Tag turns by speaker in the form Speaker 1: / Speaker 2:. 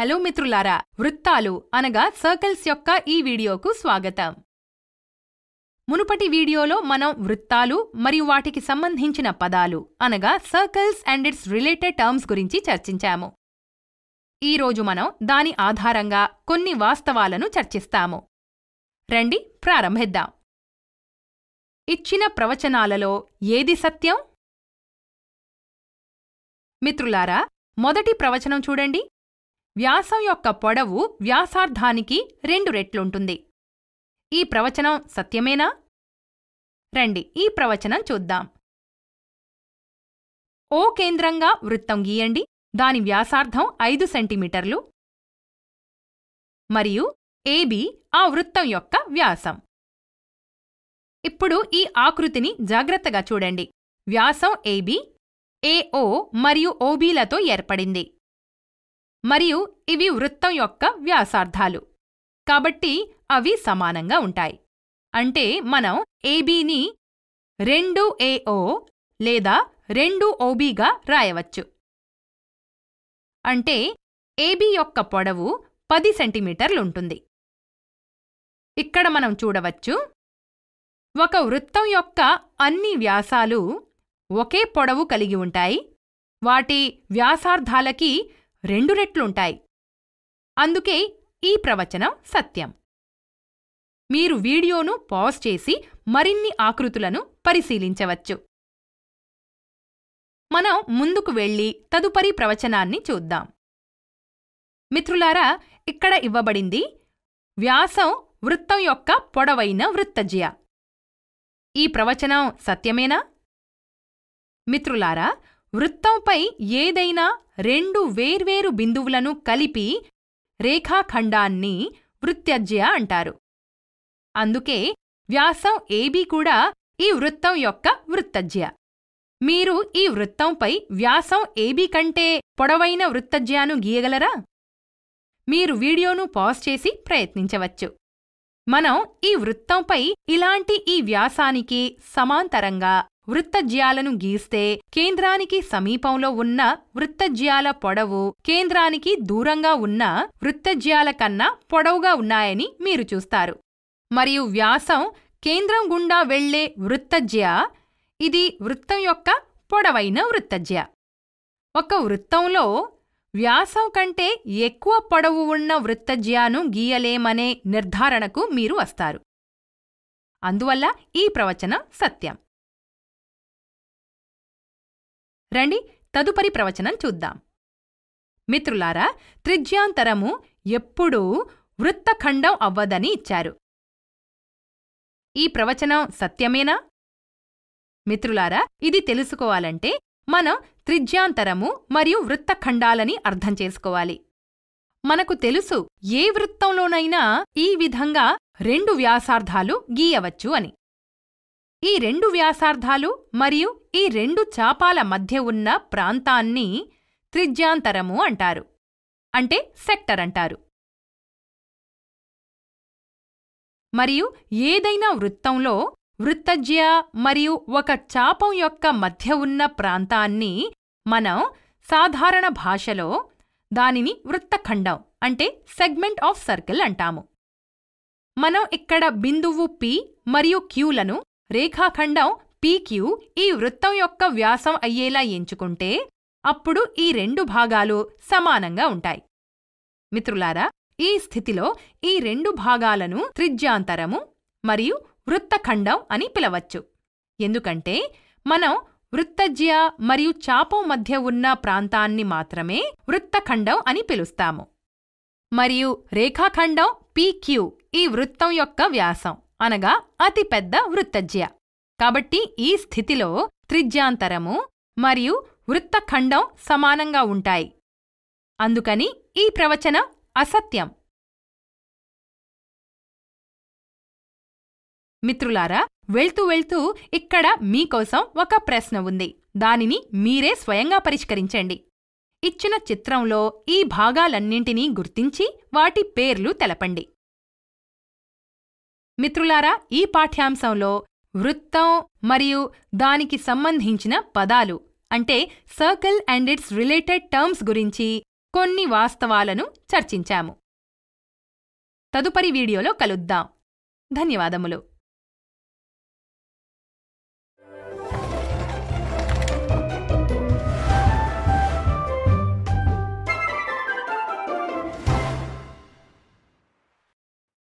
Speaker 1: hello మిత్రులారా వృత్తాలు అనగా సర్కిల్స్ యొక్క ఈ వీడియోకు స్వాగతం మునుపటి వీడియోలో మనం వృత్తాలు మరియు వాటికి సంబంధించిన పదాలు అనగా circles and its related terms గురించి చర్చించాము ఈరోజు మనం దాని ఆధారంగా కొన్ని వాస్తవాలను చర్చిస్తాము రండి ప్రారంభిద్దాం ఇచ్చిన ప్రవచనాలలో ఏది సత్యం మిత్రులారా మొదటి ప్రవచనం చూడండి వ్యాసం యొక్క పొడవు వ్యాసార్థానికి రెండు రెట్లుంటుంది ఈ ప్రవచనం సత్యమేనా రండి ఈ ప్రవచనం చూద్దాం ఓ కేంద్రంగా వృత్తం గీయండి దాని వ్యాసార్థం ఐదు సెంటీమీటర్లు మరియు ఏబి ఆ వృత్తం యొక్క వ్యాసం ఇప్పుడు ఈ ఆకృతిని జాగ్రత్తగా చూడండి వ్యాసం ఏబి ఏఓ మరియు ఓబీలతో ఏర్పడింది మరియు ఇవి వృత్తం యొక్క వ్యాసార్థాలు కాబట్టి అవి సమానంగా ఉంటాయి అంటే మనం ఏబీని రెండు ఏఓ లేదా రెండు ఓబీగా రాయవచ్చు అంటే ఏబీ యొక్క పొడవు పది సెంటీమీటర్లుంటుంది ఇక్కడ మనం చూడవచ్చు ఒక వృత్తం యొక్క అన్ని వ్యాసాలు ఒకే పొడవు కలిగి ఉంటాయి వాటి వ్యాసార్థాలకి రెండు రెట్లుంటాయి అందుకే ఈ ప్రవచనం సత్యం మీరు వీడియోను పాజ్ చేసి మరిన్ని ఆకృతులను పరిశీలించవచ్చు మనం ముందుకు వెళ్ళి తదుపరి ప్రవచనాన్ని చూద్దాం మిత్రులారా ఇక్కడ ఇవ్వబడింది వ్యాసం వృత్తం యొక్క పొడవైన వృత్తజ్య ఈ ప్రవచనం సత్యమేనా మిత్రులారా వృత్తంపై ఏదైనా రెండు వేర్వేరు బిందువులను కలిపి రేఖాఖండాన్ని వృత్త్యజ్య అంటారు అందుకే వ్యాసం ఏబీ కూడా ఈ వృత్తం యొక్క వృత్తజ్య మీరు ఈ వృత్తంపై వ్యాసం ఏబీ కంటే పొడవైన వృత్తజ్యాను గీయగలరా మీరు వీడియోను పాజ్ చేసి ప్రయత్నించవచ్చు మనం ఈ వృత్తంపై ఇలాంటి ఈ వ్యాసానికి సమాంతరంగా వృత్తజ్యాలను గీస్తే కేంద్రానికి సమీపంలో ఉన్న వృత్తజ్యాల పొడవు కేంద్రానికి దూరంగా ఉన్న వృత్తజ్యాల కన్నా పొడవుగా ఉన్నాయని మీరు చూస్తారు మరియు వ్యాసం కేంద్రం గుండా వెళ్లే వృత్తజ్య ఇది వృత్తం యొక్క పొడవైన వృత్తజ్య ఒక వృత్తంలో వ్యాసం కంటే ఎక్కువ పొడవు ఉన్న వృత్తజ్యాను గీయలేమనే నిర్ధారణకు మీరు వస్తారు అందువల్ల ఈ ప్రవచనం సత్యం రండి తదుపరి ప్రవచనం చూద్దాం మిత్రులారా త్రిజ్యాంతరము ఎప్పుడూ వృత్తఖండం అవ్వదని ఇచ్చారు ఈ ప్రవచనం సత్యమేనా మిత్రులారా ఇది తెలుసుకోవాలంటే మనం త్రిజ్యాంతరము మరియు వృత్తఖండాలని అర్థం చేసుకోవాలి మనకు తెలుసు ఏ వృత్తంలోనైనా ఈ విధంగా రెండు వ్యాసార్థాలు గీయవచ్చు అని ఈ రెండు వ్యాసార్థాలు మరియు ఈ రెండు చాపాల మధ్య ఉన్న ప్రాంతాన్ని త్రిజ్యాంతరము అంటారు అంటే సెక్టర్ అంటారు మరియు ఏదైనా వృత్తంలో వృత్తజ్య మరియు ఒక చాపం యొక్క మధ్య ఉన్న ప్రాంతాన్ని మనం సాధారణ భాషలో దానిని వృత్తఖండం అంటే సెగ్మెంట్ ఆఫ్ సర్కిల్ అంటాము మనం ఇక్కడ బిందువు పి మరియు క్యూలను రేఖాఖండం పీక్యూ ఈ వృత్తం యొక్క వ్యాసం అయ్యేలా ఎంచుకుంటే అప్పుడు ఈ రెండు భాగాలు సమానంగా ఉంటాయి మిత్రులారా ఈ స్థితిలో ఈ రెండు భాగాలను త్రిజ్యాంతరము మరియు వృత్తఖండం అని పిలవచ్చు ఎందుకంటే మనం వృత్తజ్య మరియు చాపం మధ్య ఉన్న ప్రాంతాన్ని మాత్రమే వృత్తఖండం అని పిలుస్తాము మరియు రేఖాఖండం పీక్యూ ఈ వృత్తం యొక్క వ్యాసం అనగా అతిపెద్ద వృత్తజ్య కాబట్టి ఈ స్థితిలో త్రిజ్యాంతరము మరియు వృత్తఖండం సమానంగా ఉంటాయి అందుకని ఈ ప్రవచనం అసత్యం మిత్రులారా వెళ్తూ వెళ్తూ ఇక్కడ మీకోసం ఒక ప్రశ్న ఉంది దానిని మీరే స్వయంగా పరిష్కరించండి ఇచ్చిన చిత్రంలో ఈ భాగాలన్నింటినీ గుర్తించి వాటి పేర్లు తెలపండి మిత్రులారా ఈ పాఠ్యాంశంలో వృత్తం మరియు దానికి సంబంధించిన పదాలు అంటే circle and its related terms గురించి కొన్ని వాస్తవాలను చర్చించాము తదుపరి వీడియోలో కలుద్దాం ధన్యవాదములు